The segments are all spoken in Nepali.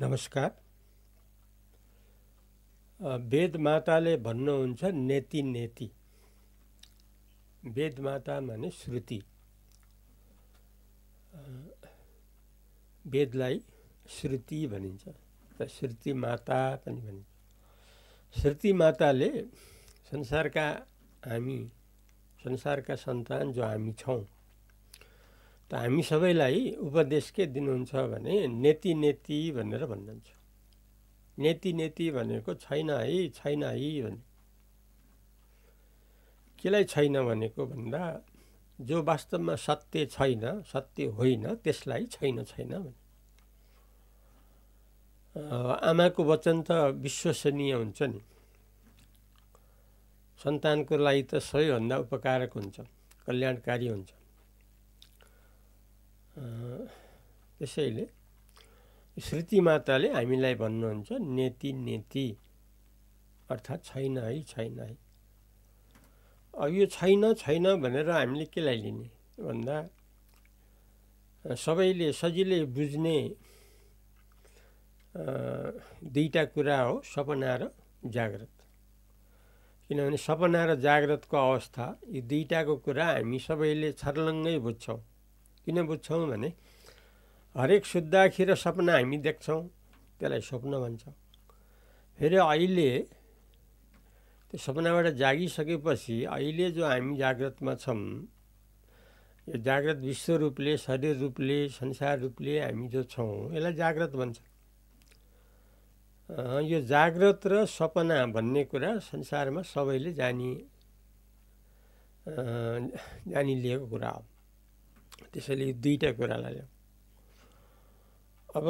नमस्कार वेदमाताले भन्नुहुन्छ नेति नेति वेदमाता भने श्रुति वेदलाई श्रुति भनिन्छ त श्रुति माता पनि भनिन्छ श्रुति माताले संसारका हामी संसारका सन्तान जो हामी छौँ त हामी सबैलाई उपदेश के दिनुहुन्छ भने नेति नेति भनेर भन्नुहुन्छ नेति नेति भनेको छैन है छैन है भने केलाई छैन भनेको भन्दा जो वास्तवमा सत्य छैन सत्य होइन त्यसलाई छैन छैन भने आमाको वचन त विश्वसनीय हुन्छ नि सन्तानको लागि त सबैभन्दा उपकारक हुन्छ कल्याणकारी हुन्छ त्यसैले माताले हामीलाई भन्नुहुन्छ नेति नेति अर्थात् छैन है छैन है अब यो छैन छैन भनेर हामीले केलाई लिने भन्दा सबैले सजिलै बुझ्ने दुईवटा कुरा हो सपना र जाग्रत किनभने सपना र जाग्रतको अवस्था यो दुईवटाको कुरा हामी सबैले छर्लङ्गै बुझ्छौँ किन बुझ्छौँ भने हरेक शुद्धाखी र सपना हामी देख्छौँ त्यसलाई स्वप्न भन्छौँ फेरि अहिले त्यो सपनाबाट जागिसकेपछि अहिले जो हामी जागृतमा छौँ यो जागृत विश्व रूपले शरीर रूपले संसार रूपले हामी जो छौँ यसलाई जागृत भन्छ यो जागृत र सपना भन्ने कुरा संसारमा सबैले जानी जानी कुरा हो त्यसैले यो दुईवटा लाग्यो अब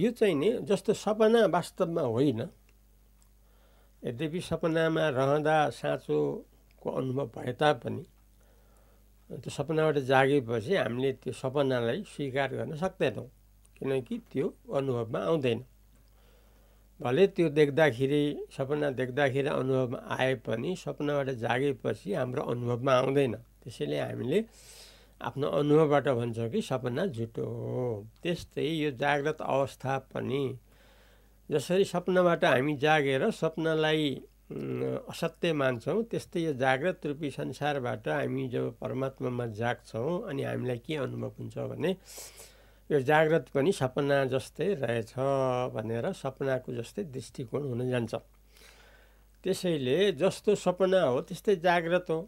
यो चाहिँ नि जस्तो सपना वास्तवमा होइन यद्यपि सपनामा रहँदा साँचोको अनुभव भए तापनि त्यो सपनाबाट जागेपछि हामीले त्यो सपनालाई स्वीकार गर्न सक्दैनौँ किनकि त्यो अनुभवमा आउँदैन भले त्यो देख्दाखेरि सपना देख्दाखेरि अनुभवमा आए पनि सपनाबाट जागेपछि हाम्रो अनुभवमा आउँदैन त्यसैले हामीले आफ्नो अनुभवबाट भन्छ कि सपना झुटो हो त्यस्तै यो जाग्रत अवस्था पनि जसरी सपनाबाट हामी जागेर सपनालाई असत्य मान्छौँ त्यस्तै यो जाग्रत रूपी संसारबाट हामी जब परमात्मामा जाग्छौँ अनि हामीलाई के अनुभव हुन्छ भने यो जाग्रत पनि सपना जस्तै रहेछ भनेर सपनाको जस्तै दृष्टिकोण हुन जान्छ त्यसैले जस्तो सपना हो त्यस्तै जाग्रत हो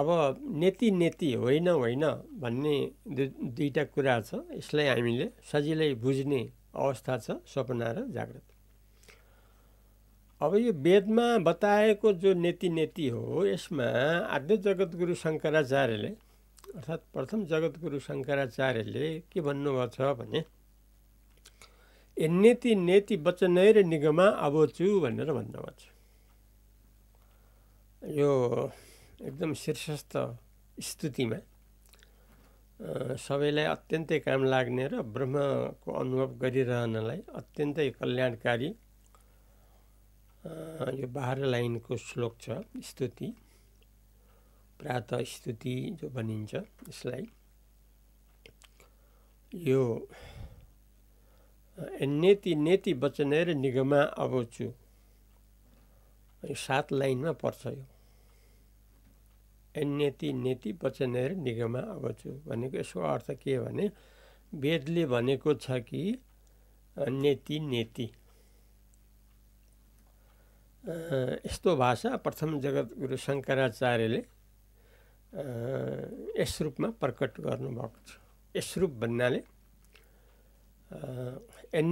अब नेति नेति होइन होइन भन्ने दुईवटा कुरा छ यसलाई हामीले सजिलै बुझ्ने अवस्था छ सपना र जागृत अब यो वेदमा बताएको जो नेति नेति हो यसमा आद्य जगद्गुरु शङ्कराचार्यले अर्थात् प्रथम जगद्गुरु शङ्कराचार्यले के भन्नुभएको छ भने ए नेति नेति वचनै र निगमा चु भनेर भन्नुभएको छ यो एकदम शीर्षस्थ स्तुतिमा सबैलाई अत्यन्तै काम लाग्ने र ब्रह्मको अनुभव गरिरहनलाई अत्यन्तै कल्याणकारी यो बाह्र लाइनको श्लोक छ स्तुति प्रात स्तुति जो भनिन्छ यसलाई यो नेति नेति वचनेर निगमा अबोचु यो सात लाइनमा पर्छ यो अन्यति नेति वचनहरू निगम अवचु भनेको यसको अर्थ के भने वेदले भनेको छ कि नेति नेति यस्तो भाषा प्रथम जगद्गुरु शङ्कराचार्यले यस रूपमा प्रकट गर्नुभएको छ यस रूप भन्नाले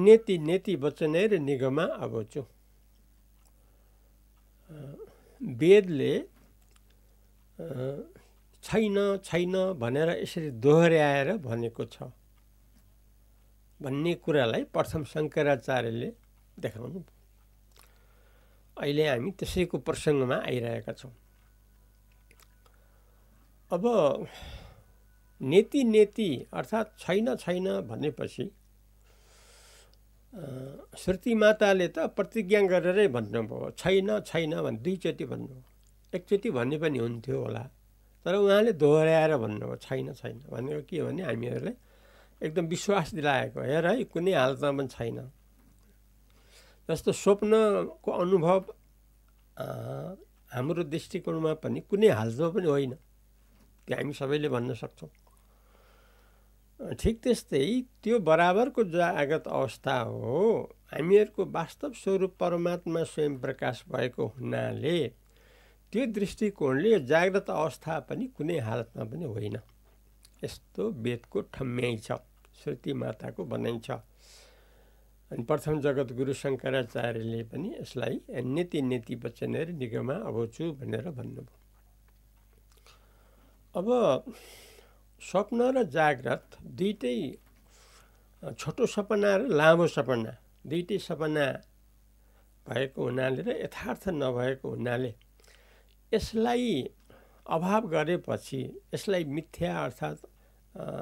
नेति नेति वचनैर निगमा वेद वेदले छैन छैन भनेर यसरी दोहोऱ्याएर भनेको छ भन्ने कुरालाई प्रथम शङ्कराचार्यले देखाउनु अहिले हामी त्यसैको प्रसङ्गमा आइरहेका छौँ अब नेति नेति अर्थात् छैन छैन भनेपछि श्रुति माताले त प्रतिज्ञा गरेरै भन्नुभयो छैन छैन भने दुईचोटि भन्नुभयो एकचोटि भन्ने पनि हुन्थ्यो होला तर उहाँले दोहोऱ्याएर भन्नुभयो छैन छैन भनेको के भने हामीहरूले एकदम विश्वास दिलाएको हेर है कुनै हालतमा पनि छैन जस्तो स्वप्नको अनुभव हाम्रो दृष्टिकोणमा पनि कुनै हालतमा पनि होइन त्यो हामी सबैले भन्न सक्छौँ ठिक त्यस्तै त्यो बराबरको जागत अवस्था हो हामीहरूको वास्तव स्वरूप परमात्मा स्वयं प्रकाश भएको हुनाले त्यो दृष्टिकोणले जाग्रत अवस्था पनि कुनै हालतमा पनि होइन यस्तो वेदको ठम्म्याइ छ श्रुति माताको भनाइ छ अनि प्रथम जगत गुरु शङ्कराचार्यले पनि यसलाई नीति नीति नेति वचनेर अब छु भनेर भन्नुभयो अब स्वप्न र जाग्रत दुइटै छोटो सपना र लामो सपना दुइटै सपना भएको हुनाले र यथार्थ नभएको हुनाले यसलाई अभाव गरेपछि यसलाई मिथ्या अर्थात्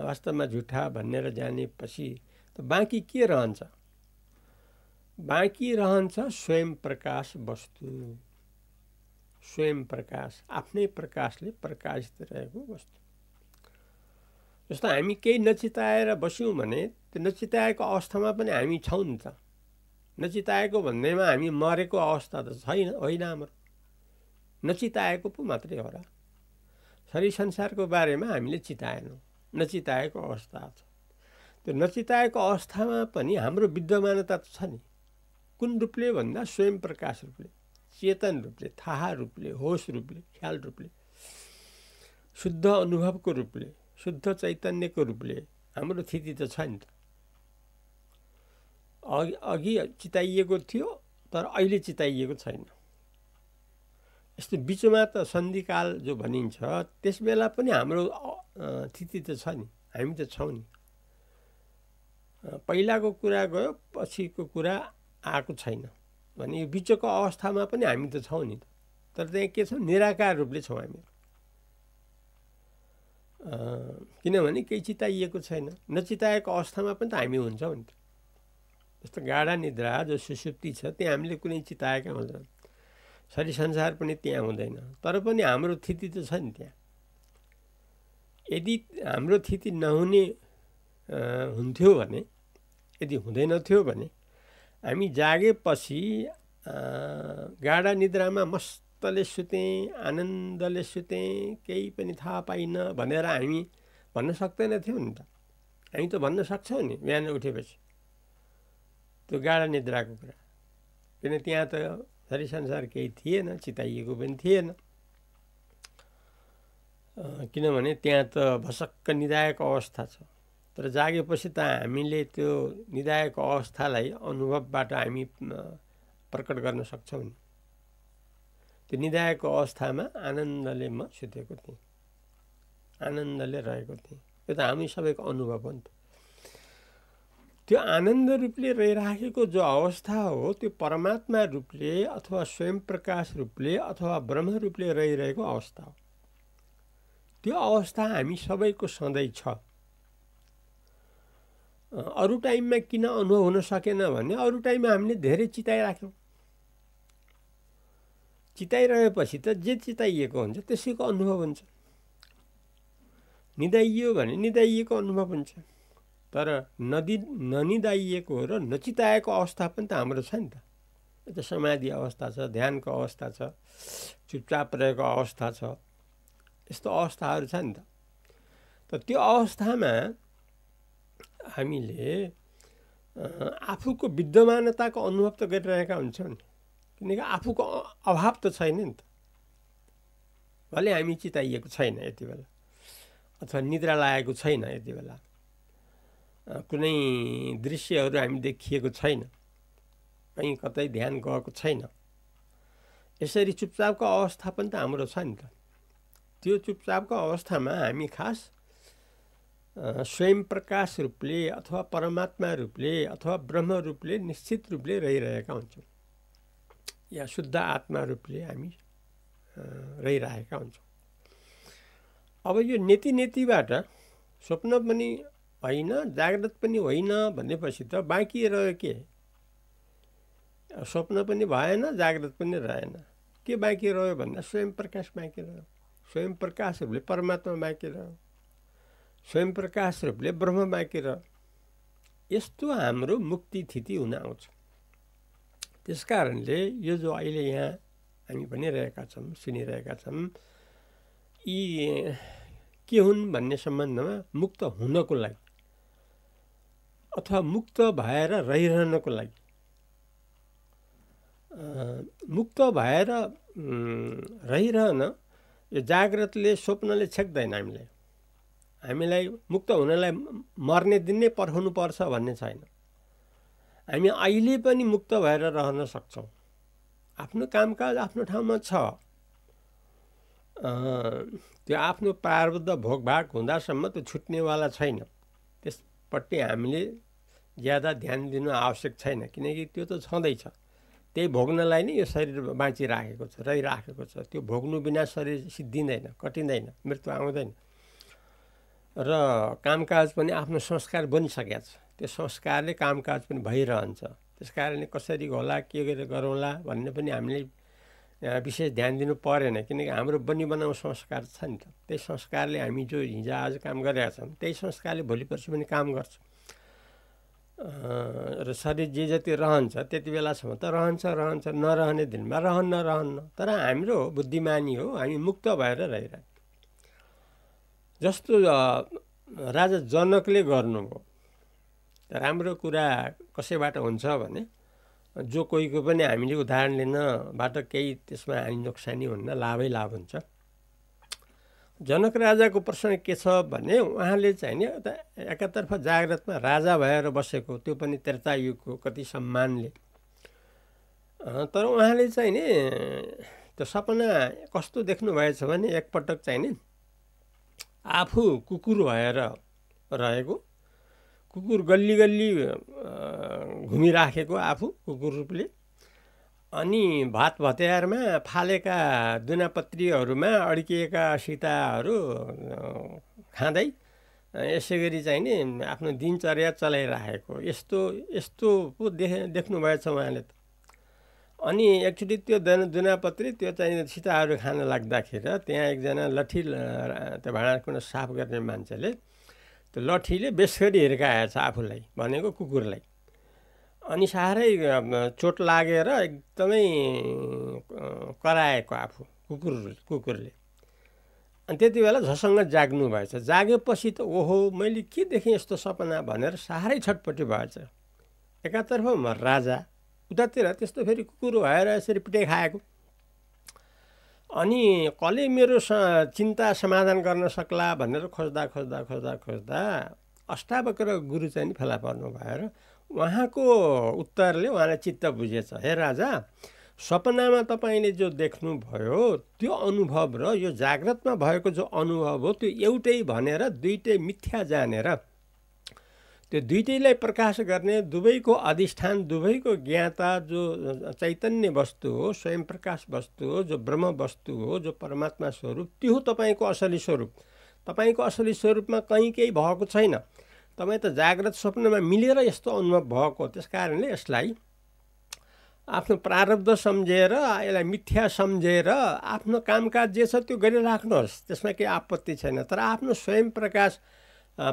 वास्तवमा झुठा भनेर जानेपछि त बाँकी के रहन्छ बाँकी रहन्छ स्वयं प्रकाश वस्तु स्वयं प्रकाश आफ्नै प्रकाशले प्रकाशित रहेको वस्तु जस्तो हामी केही नचिताएर बस्यौँ भने त्यो नचिताएको अवस्थामा पनि हामी छौँ नि त नचिताएको भन्दैमा हामी मरेको अवस्था त छैन होइन हाम्रो नचिताएको पो मात्रै हो र शरीर संसारको बारेमा हामीले चिताएनौँ नचिताएको अवस्था छ त्यो नचिताएको अवस्थामा पनि हाम्रो विद्यमानता त छ नि कुन रूपले भन्दा स्वयं प्रकाश रूपले चेतन रूपले थाहा रूपले होस रूपले ख्याल रूपले शुद्ध अनुभवको रूपले शुद्ध चैतन्यको रूपले हाम्रो स्थिति त छ नि त अघि अघि चिताइएको थियो तर अहिले चिताइएको छैन यस्तो बिचमा त सन्धिकाल जो भनिन्छ त्यस बेला पनि हाम्रो स्थिति त छ नि हामी त छौँ नि पहिलाको कुरा गयो पछिको कुरा आएको छैन भने यो बिचको अवस्थामा पनि हामी त छौँ नि तर त्यहाँ के छ निराकार रूपले छौँ हामी किनभने केही चिताइएको छैन नचिताएको अवस्थामा पनि त हामी हुन्छौँ नि त जस्तो गाढा निद्रा जो सुसुप्ति छ त्यहाँ हामीले कुनै चिताएका हुँदैन शरीर संसार पनि त्यहाँ हुँदैन तर पनि हाम्रो थिति त छ नि त्यहाँ यदि हाम्रो थिति नहुने हुन्थ्यो भने यदि हुँदैनथ्यो भने हामी जागेपछि गाढा निद्रामा मस्तले सुतेँ आनन्दले सुतेँ केही पनि थाहा पाइनँ भनेर हामी भन्न सक्दैनथ्यौँ नि त हामी त भन्न सक्छौँ नि बिहान उठेपछि त्यो गाढा निद्राको कुरा किन त्यहाँ त शरीर संसार केही थिएन चिताइएको पनि थिएन किनभने त्यहाँ त भसक्क निधाएको अवस्था छ तर जागेपछि त हामीले त्यो निधाएको अवस्थालाई अनुभवबाट हामी प्रकट गर्न सक्छौँ नि त्यो निधाएको अवस्थामा आनन्दले म सुतेको थिएँ आनन्दले रहेको थिएँ यो त हामी सबैको अनुभव हो नि त्यो आनन्द रूपले रहिराखेको जो अवस्था हो त्यो परमात्मा रूपले अथवा स्वयं प्रकाश रूपले अथवा ब्रह्म रूपले रहिरहेको अवस्था हो त्यो अवस्था हामी सबैको सधैँ छ अरू टाइममा किन अनुभव हुन सकेन भने अरू टाइममा हामीले धेरै चिताइराख्यौँ चिताइरहेपछि त जे चिताइएको हुन्छ त्यसैको अनुभव हुन्छ निदाइयो भने निदाइएको अनुभव हुन्छ तर नदी ननिदाइएको र नचिताएको अवस्था पनि त हाम्रो छ नि त यो त समाधि अवस्था छ ध्यानको अवस्था छ चुपचाप रहेको अवस्था छ यस्तो अवस्थाहरू छ नि त त त्यो अवस्थामा हामीले आफूको विद्यमानताको अनुभव त गरिरहेका हुन्छौँ नि किनकि आफूको अभाव त छैन नि त भले हामी चिताइएको छैन यति बेला अथवा निद्रा लागेको छैन यति बेला कुनै दृश्यहरू हामी देखिएको छैन कहीँ कतै ध्यान गएको छैन यसरी चुपचापको अवस्था पनि त हाम्रो छ नि त त्यो चुपचापको अवस्थामा हामी खास स्वयं प्रकाश रूपले अथवा परमात्मा रूपले अथवा ब्रह्म रूपले निश्चित रूपले रहिरहेका हुन्छौँ या शुद्ध आत्मा रूपले हामी रहिरहेका हुन्छौँ अब यो नेति नेतिबाट स्वप्न पनि होइन जाग्रत पनि होइन भनेपछि त बाँकी रह्यो के स्वप्न पनि भएन जाग्रत पनि रहेन के बाँकी रह्यो भन्दा स्वयं प्रकाश बाँकी रह्यो स्वयं प्रकाश रूपले परमात्मा बाँकी रह्यो स्वयं प्रकाश रूपले ब्रह्म बाँकी रह्यो यस्तो हाम्रो मुक्ति थिति हुन आउँछ त्यस कारणले यो जो अहिले यहाँ हामी भनिरहेका छौँ सुनिरहेका छौँ यी के हुन् भन्ने सम्बन्धमा मुक्त हुनको लागि अथवा मुक्त भएर रहिरहनको लागि मुक्त भएर रहिरहन यो जाग्रतले स्वप्नले छेक्दैन हामीलाई हामीलाई मुक्त हुनलाई मर्ने दिन नै पर्छ भन्ने छैन हामी अहिले पनि मुक्त भएर रहन सक्छौँ आफ्नो कामकाज आफ्नो ठाउँमा छ त्यो आफ्नो प्रारब्ध भोगभाग हुँदासम्म त्यो छुट्नेवाला छैन त्यसपट्टि हामीले ज्यादा ध्यान दिनु आवश्यक छैन किनकि त्यो त छँदैछ त्यही भोग्नलाई नै यो शरीर बाँचिराखेको छ रहिराखेको छ त्यो भोग्नु बिना शरीर सिद्धिँदैन कटिँदैन मृत्यु आउँदैन र कामकाज पनि आफ्नो संस्कार बनिसकेको छ त्यो संस्कारले कामकाज पनि भइरहन्छ त्यस कारणले कसरी होला के गरेर गरौँला भन्ने पनि हामीले विशेष ध्यान दिनु परेन किनकि हाम्रो बनी बनाउ संस्कार छ नि त त्यही संस्कारले हामी जो हिजो आज काम गरेका छौँ त्यही संस्कारले भोलि पर्सि पनि काम गर्छौँ र शरीर जे जति रहन्छ त्यति बेलासम्म त रहन्छ रहन्छ नरहने दिनमा रहन्न रहन्न तर हाम्रो बुद्धिमानी हो हामी मुक्त भएर रहिरह जस्तो राजा जनकले गर्नुभयो राम्रो कुरा कसैबाट हुन्छ भने जो कोहीको पनि हामीले उदाहरण लिनबाट केही त्यसमा हामी नोक्सानी हुन्न लाभै लाभ हुन्छ जनक राजाको प्रसङ्ग के छ भने उहाँले चाहिँ नि एउटा एकातर्फ जाग्रतमा राजा भएर बसेको त्यो पनि त्रेता युगको कति सम्मानले तर उहाँले चाहिँ नि त्यो सपना कस्तो देख्नुभएछ भने एकपटक चाहिँ नि आफू कुकुर भएर रहेको कुकुर गल्ली गल्ली घुमिराखेको आफू कुकुर रूपले अनि भात भतियारमा फालेका दुनापत्रीहरूमा अड्किएका सिताहरू खाँदै यसै गरी चाहिँ नि आफ्नो दिनचर्या चलाइराखेको यस्तो यस्तो पो देखे देख्नुभएछ उहाँले त अनि एकचोटि त्यो दुन दुनापत्री त्यो चाहिँ सिताहरू खान लाग्दाखेरि त्यहाँ एकजना लठी त्यो भाँडाकुँडा साफ गर्ने मान्छेले त्यो लठीले बेसरी हिर्काएछ आफूलाई भनेको कुकुरलाई अनि साह्रै चोट लागेर एकदमै कराएको आफू कुकुर कुकुरले अनि त्यति बेला झसँग जाग्नु भएछ जागेपछि त ओहो मैले के देखेँ यस्तो सपना भनेर साह्रै छटपट्टि भएछ एकातर्फ म राजा उतातिर त्यस्तो फेरि कुकुर भएर यसरी पिटे खाएको अनि कसले मेरो स चिन्ता समाधान गर्न सक्ला भनेर खोज्दा खोज्दा खोज्दा खोज्दा अष्टावक्र गुरु चाहिँ फेला पर्नु भएर उहाँको उत्तरले उहाँलाई चित्त बुझेछ हे राजा सपनामा तपाईँले जो देख्नुभयो त्यो अनुभव र यो जाग्रतमा भएको जो अनुभव हो त्यो एउटै भनेर दुइटै मिथ्या जानेर त्यो दुइटैलाई प्रकाश गर्ने दुवैको अधिष्ठान दुवैको ज्ञाता जो चैतन्य वस्तु हो स्वयं प्रकाश वस्तु हो जो ब्रह्म वस्तु हो जो परमात्मा स्वरूप त्यो हो तपाईँको असली स्वरूप तपाईँको असली स्वरूपमा कहीँ केही भएको छैन तपाईँ त जाग्रत स्वप्नमा मिलेर यस्तो अनुभव भएको त्यस कारणले यसलाई आफ्नो प्रारब्ध सम्झेर यसलाई मिथ्या सम्झेर आफ्नो कामकाज जे छ त्यो गरिराख्नुहोस् त्यसमा केही आपत्ति छैन तर आफ्नो स्वयं प्रकाश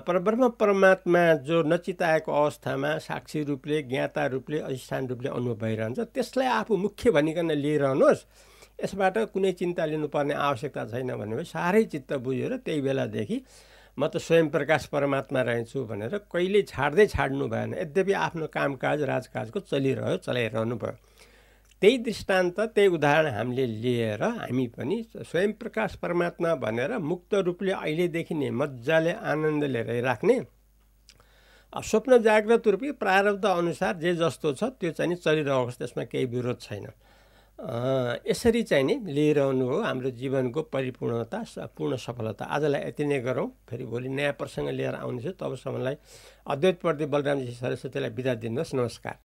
परब्रह्म परमात्मा जो नचिताएको अवस्थामा साक्षी रूपले ज्ञाता रूपले अधिष्ठान रूपले अनुभव भइरहन्छ त्यसलाई आफू मुख्य भनिकन लिइरहनुहोस् यसबाट कुनै चिन्ता लिनुपर्ने आवश्यकता छैन भने साह्रै चित्त बुझेर त्यही बेलादेखि म त स्वयं प्रकाश परमात्मा रहन्छु भनेर कहिले छाड्दै छाड्नु भएन यद्यपि आफ्नो कामकाज राजकाजको चलिरह्यो चलाइरहनु भयो त्यही दृष्टान्त त्यही उदाहरण हामीले लिएर हामी पनि स्वयं प्रकाश परमात्मा भनेर मुक्त रूपले अहिलेदेखि नै मजाले आनन्दले राख्ने स्वप्न जागृत रूपी प्रारब्ध अनुसार जे जस्तो छ त्यो चाहिँ चलिरहेको छ त्यसमा केही विरोध छैन यसरी चाहिँ नि लिइरहनु हो हाम्रो जीवनको परिपूर्णता पूर्ण सफलता आजलाई यति नै गरौँ फेरि भोलि नयाँ प्रसङ्ग लिएर आउनेछु तबसम्मलाई प्रति बलरामजी सरस्वतीलाई बिदा दिनुहोस् नमस्कार